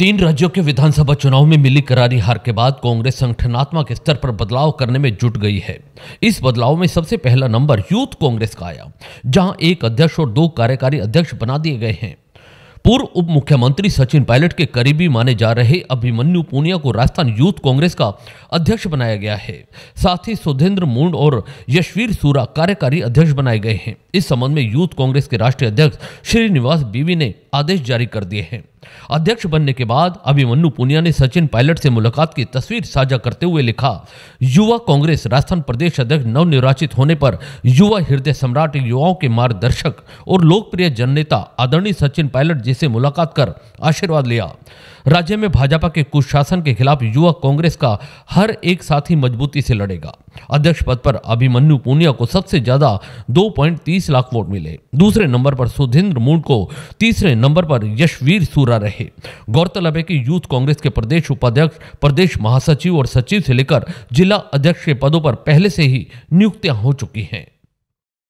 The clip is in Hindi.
तीन राज्यों के विधानसभा चुनाव में मिली करारी हार के बाद कांग्रेस संगठनात्मक स्तर पर बदलाव करने में जुट गई है इस बदलाव में सबसे पहला नंबर यूथ कांग्रेस का आया जहां एक अध्यक्ष और दो कार्यकारी अध्यक्ष बना दिए गए हैं पूर्व उप मुख्यमंत्री सचिन पायलट के करीबी माने जा रहे अभिमन्यु पूनिया को राजस्थान यूथ कांग्रेस का अध्यक्ष बनाया गया है साथ ही सुधेंद्र मुंड और यशवीर सूरा कार्यकारी अध्यक्ष बनाए गए हैं इस संबंध में यूथ कांग्रेस के राष्ट्रीय अध्यक्ष श्रीनिवास बीवी ने आदेश जारी कर दिए हैं अध्यक्ष बनने के बाद अभिमन्यु पुनिया ने सचिन पायलट से मुलाकात की तस्वीर साझा करते हुए लिखा युवा कांग्रेस राजस्थान प्रदेश अध्यक्ष नवनिर्वाचित होने पर युवा हृदय सम्राट युवाओं के मार्गदर्शक और लोकप्रिय जननेता आदरणीय सचिन पायलट जी से मुलाकात कर आशीर्वाद लिया राज्य में भाजपा के कुशासन के खिलाफ युवा कांग्रेस का हर एक साथी मजबूती से लड़ेगा अध्यक्ष पद पर अभिमन्यु पूनिया को सबसे ज्यादा 2.30 लाख वोट मिले दूसरे नंबर पर सुधेंद्र मूड को तीसरे नंबर पर यशवीर सूरा रहे गौरतलब है कि यूथ कांग्रेस के प्रदेश उपाध्यक्ष प्रदेश महासचिव और सचिव से लेकर जिला अध्यक्ष के पदों पर पहले से ही नियुक्तियां हो चुकी हैं